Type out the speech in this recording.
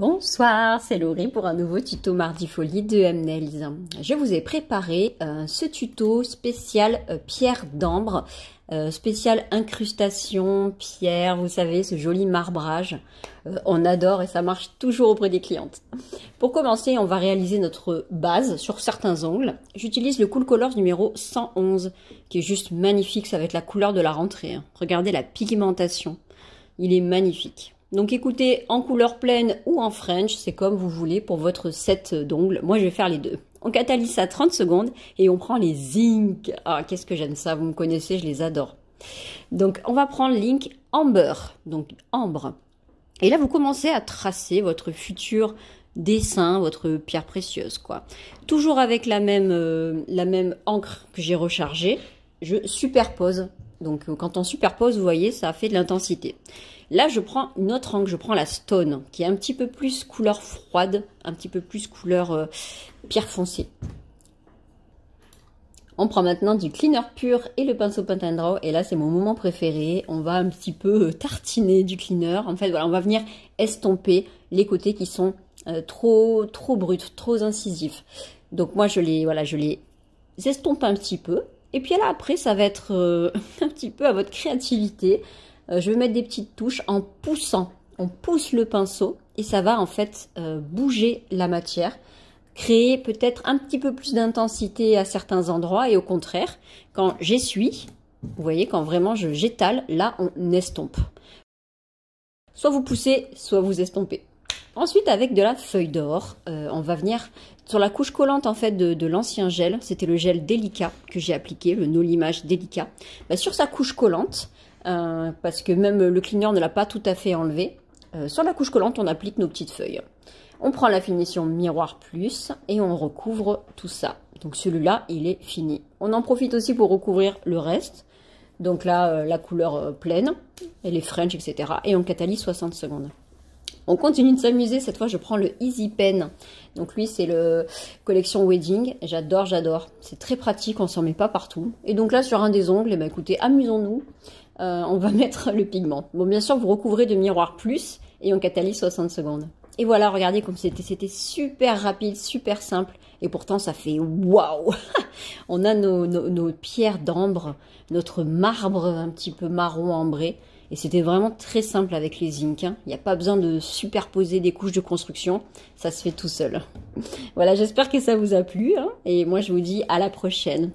Bonsoir, c'est Laurie pour un nouveau tuto Mardi Folie de MNails. Je vous ai préparé euh, ce tuto spécial euh, pierre d'ambre, euh, spécial incrustation, pierre, vous savez, ce joli marbrage. on adore et ça marche toujours auprès des clientes. Pour commencer, on va réaliser notre base sur certains ongles. J'utilise le Cool Colors numéro 111, qui est juste magnifique, ça va être la couleur de la rentrée. Hein. Regardez la pigmentation, il est magnifique. Donc écoutez, en couleur pleine ou en French, c'est comme vous voulez pour votre set d'ongles. Moi, je vais faire les deux. On catalyse à 30 secondes et on prend les zinc. Ah, qu'est-ce que j'aime ça, vous me connaissez, je les adore. Donc, on va prendre l'ink amber, donc ambre. Et là, vous commencez à tracer votre futur dessin, votre pierre précieuse, quoi. Toujours avec la même, euh, la même encre que j'ai rechargée, je superpose donc euh, quand on superpose, vous voyez, ça fait de l'intensité. Là, je prends une autre angle, je prends la stone, qui est un petit peu plus couleur froide, un petit peu plus couleur euh, pierre foncée. On prend maintenant du cleaner pur et le pinceau Paint Et là, c'est mon moment préféré. On va un petit peu euh, tartiner du cleaner. En fait, voilà, on va venir estomper les côtés qui sont trop, trop bruts, trop incisifs. Donc moi, je les, voilà, je les estompe un petit peu. Et puis là, après, ça va être euh, un petit peu à votre créativité. Euh, je vais mettre des petites touches en poussant. On pousse le pinceau et ça va en fait euh, bouger la matière, créer peut-être un petit peu plus d'intensité à certains endroits et au contraire, quand j'essuie, vous voyez, quand vraiment j'étale, là on estompe. Soit vous poussez, soit vous estompez. Ensuite, avec de la feuille d'or, euh, on va venir sur la couche collante en fait de, l'ancien gel. C'était le gel délicat que j'ai appliqué, le Nolimage délicat. Bah, sur sa couche collante, euh, parce que même le cleaner ne l'a pas tout à fait enlevé, euh, sur la couche collante, on applique nos petites feuilles. On prend la finition miroir plus et on recouvre tout ça. Donc celui-là, il est fini. On en profite aussi pour recouvrir le reste. Donc là, la couleur pleine, et les French, etc. Et on catalyse 60 secondes. On continue de s'amuser. Cette fois, je prends le Easy Pen. Donc lui, c'est le collection Wedding. J'adore, j'adore. C'est très pratique, on s'en met pas partout. Et donc là, sur un des ongles, eh ben, écoutez, amusons-nous. Euh, on va mettre le pigment. Bon, bien sûr, vous recouvrez de miroir plus et on catalyse 60 secondes. Et voilà, regardez comme c'était, c'était super rapide, super simple. Et pourtant, ça fait waouh On a nos pierres d'ambre, notre marbre un petit peu marron ambré. Et c'était vraiment très simple avec les zincs. Il n'y a pas besoin de superposer des couches de construction. Ça se fait tout seul. voilà, j'espère que ça vous a plu. Hein. Et moi, je vous dis à la prochaine.